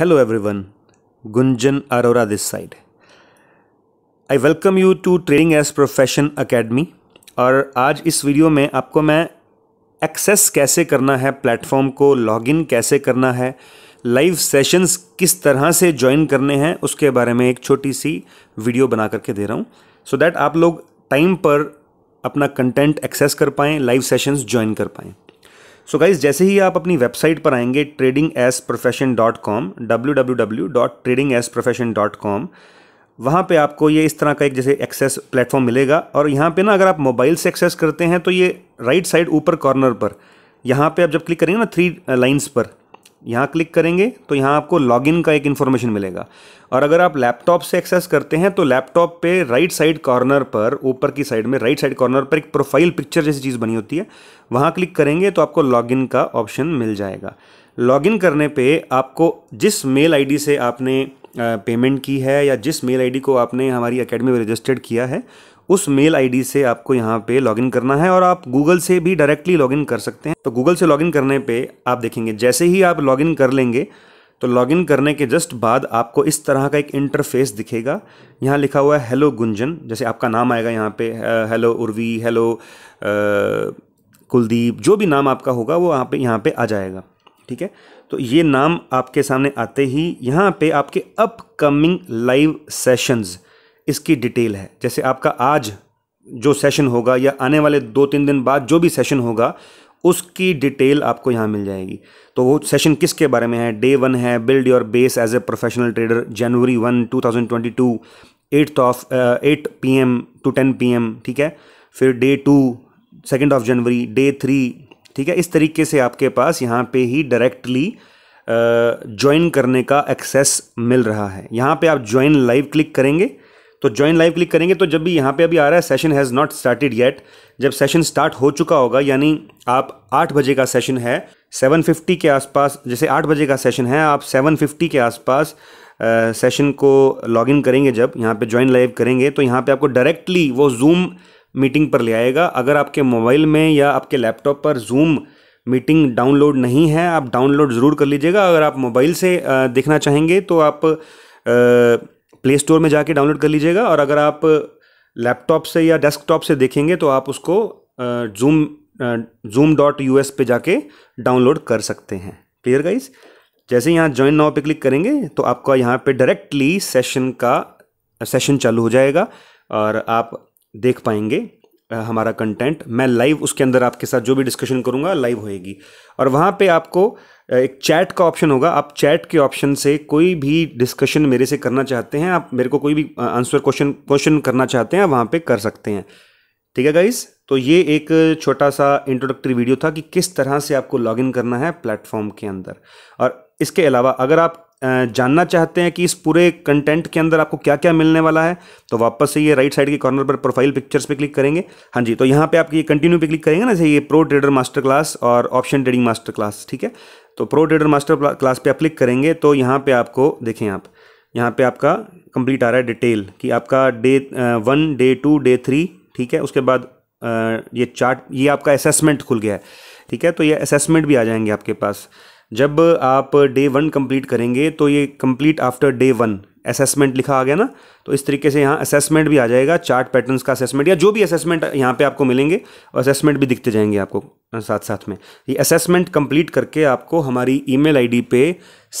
hello everyone Gunjan Arora this side I welcome you to training as profession academy और आज इस video में आपको मैं एक्सेस कैसे करना है प्लेटफॉर्म को लॉगिन कैसे करना है लाइव सेशंस किस तरह से ज्वाइन करने हैं उसके बारे में एक छोटी सी वीडियो बना करके दे रहा हूँ सो दैट आप लोग टाइम पर अपना कंटेंट एक्सेस कर पाएँ लाइव सेशंस ज्वाइन कर पाएँ सो so गाइज जैसे ही आप अपनी वेबसाइट पर आएंगे trading as profession dot com W W W dot trading as profession dot com वहाँ पर आपको ये इस तरह का एक जैसे एक्सेस प्लेटफॉर्म मिलेगा और यहाँ पे ना अगर आप मोबाइल से एक्सेस करते हैं तो ये राइट साइड ऊपर कॉर्नर पर यहाँ पे आप जब क्लिक करेंगे ना थ्री लाइंस पर यहाँ क्लिक करेंगे तो यहाँ आपको लॉगिन का एक इन्फॉर्मेशन मिलेगा और अगर आप लैपटॉप से एक्सेस करते हैं तो लैपटॉप पे राइट साइड कॉर्नर पर ऊपर की साइड में राइट साइड कॉर्नर पर एक प्रोफाइल पिक्चर जैसी चीज़ बनी होती है वहाँ क्लिक करेंगे तो आपको लॉगिन का ऑप्शन मिल जाएगा लॉगिन करने पर आपको जिस मेल आई से आपने पेमेंट की है या जिस मेल आई को आपने हमारी अकेडमी में रजिस्टर्ड किया है उस मेल आईडी से आपको यहाँ पे लॉगिन करना है और आप गूगल से भी डायरेक्टली लॉगिन कर सकते हैं तो गूगल से लॉगिन करने पे आप देखेंगे जैसे ही आप लॉगिन कर लेंगे तो लॉगिन करने के जस्ट बाद आपको इस तरह का एक इंटरफेस दिखेगा यहाँ लिखा हुआ है हेलो गुंजन जैसे आपका नाम आएगा यहाँ पे हेलो उर्वी हेलो कुलदीप जो भी नाम आपका होगा वो यहाँ पे यहाँ पे आ जाएगा ठीक है तो ये नाम आपके सामने आते ही यहाँ पे आपके अपकमिंग लाइव सेशंस इसकी डिटेल है जैसे आपका आज जो सेशन होगा या आने वाले दो तीन दिन बाद जो भी सेशन होगा उसकी डिटेल आपको यहाँ मिल जाएगी तो वो सेशन किसके बारे में है डे वन है build your base as a professional trader January one two thousand twenty two eighth of eight P M to ten P M ठीक है फिर day two second of January day three ठीक है इस तरीके से आपके पास यहाँ पे ही डायरेक्टली ज्वाइन uh, करने का एक्सेस मिल रहा है यहाँ पे आप ज्वाइन लाइव क्लिक करेंगे तो ज्वाइन लाइव क्लिक करेंगे तो जब भी यहाँ पे अभी आ रहा है session has not started yet जब सेशन स्टार्ट हो चुका होगा यानी आप आठ बजे का सेशन है सेवन फिफ्टी के आसपास जैसे आठ बजे का सेशन है आप सेवन फिफ्टी के आसपास सेशन को लॉगिन करेंगे जब यहाँ पे ज्वाइन लाइव करेंगे तो यहाँ पे आपको डायरेक्टली वो जूम मीटिंग पर ले आएगा अगर आपके मोबाइल में या आपके लैपटॉप पर जूम मीटिंग डाउनलोड नहीं है आप डाउनलोड ज़रूर कर लीजिएगा अगर आप मोबाइल से देखना चाहेंगे तो आप प्ले स्टोर में जाके डाउनलोड कर लीजिएगा और अगर आप लैपटॉप से या डेस्कटॉप से देखेंगे तो आप उसको Zoom Zoom dot U S पर जाके डाउनलोड कर सकते हैं क्लियर गाइज जैसे यहाँ ज्वाइन नाव पे क्लिक करेंगे तो आपका यहाँ पे डायरेक्टली सेशन का सेशन चालू हो जाएगा और आप देख पाएंगे हमारा कंटेंट मैं लाइव उसके अंदर आपके साथ जो भी डिस्कशन करूँगा लाइव होएगी और वहाँ पे आपको एक चैट का ऑप्शन होगा आप चैट के ऑप्शन से कोई भी डिस्कशन मेरे से करना चाहते हैं आप मेरे को कोई भी आंसर क्वेश्चन क्वेश्चन करना चाहते हैं वहाँ पे कर सकते हैं ठीक है गाइस तो ये एक छोटा सा इंट्रोडक्टरी वीडियो था कि किस तरह से आपको लॉगिन करना है प्लेटफॉर्म के अंदर और इसके अलावा अगर आप जानना चाहते हैं कि इस पूरे कंटेंट के अंदर आपको क्या क्या मिलने वाला है तो वापस से ये राइट साइड के कॉर्नर पर प्रोफाइल पिक्चर्स पे क्लिक करेंगे हाँ जी तो यहाँ पे आप ये कंटिन्यू पे क्लिक करेंगे ना जैसे ये प्रो ट्रेडर मास्टर क्लास और ऑप्शन ट्रेडिंग मास्टर क्लास ठीक है तो प्रो ट्रेडर मास्टर क्लास पर आप क्लिक करेंगे तो यहाँ पर आपको देखें आप यहाँ पर आपका कंप्लीट आ रहा है डिटेल कि आपका day one day two day three ठीक है उसके बाद ये चार्ट ये आपका असेसमेंट खुल गया है ठीक है तो ये असेसमेंट भी आ जाएंगे आपके पास जब आप डे वन कंप्लीट करेंगे तो ये complete after day one assessment लिखा आ गया ना तो इस तरीके से यहाँ असेसमेंट भी आ जाएगा चार्ट पैटर्न्स का असेसमेंट या जो भी असेसमेंट यहाँ पे आपको मिलेंगे और असेसमेंट भी दिखते जाएंगे आपको साथ साथ में ये असेसमेंट कंप्लीट करके आपको हमारी ईमेल आईडी पे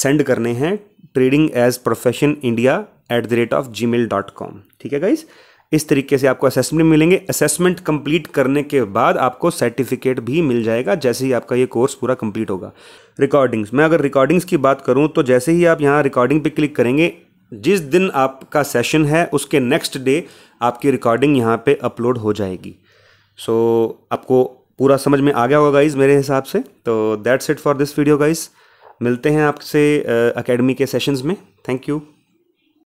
सेंड करने हैं trading as profession India at the rate of Gmail dot com ठीक है गाइज़ इस तरीके से आपको असेसमेंट मिलेंगे असेसमेंट कंप्लीट करने के बाद आपको सर्टिफिकेट भी मिल जाएगा जैसे ही आपका ये कोर्स पूरा कंप्लीट होगा रिकॉर्डिंग्स मैं अगर रिकॉर्डिंग्स की बात करूँ तो जैसे ही आप यहाँ रिकॉर्डिंग पे क्लिक करेंगे जिस दिन आपका सेशन है उसके नेक्स्ट डे आपकी रिकॉर्डिंग यहाँ पर अपलोड हो जाएगी सो so, आपको पूरा समझ में आ गया होगा गाइज़ मेरे हिसाब से तो that's it for this video guys मिलते हैं आपसे अकेडमी के सेशंस में थैंक यू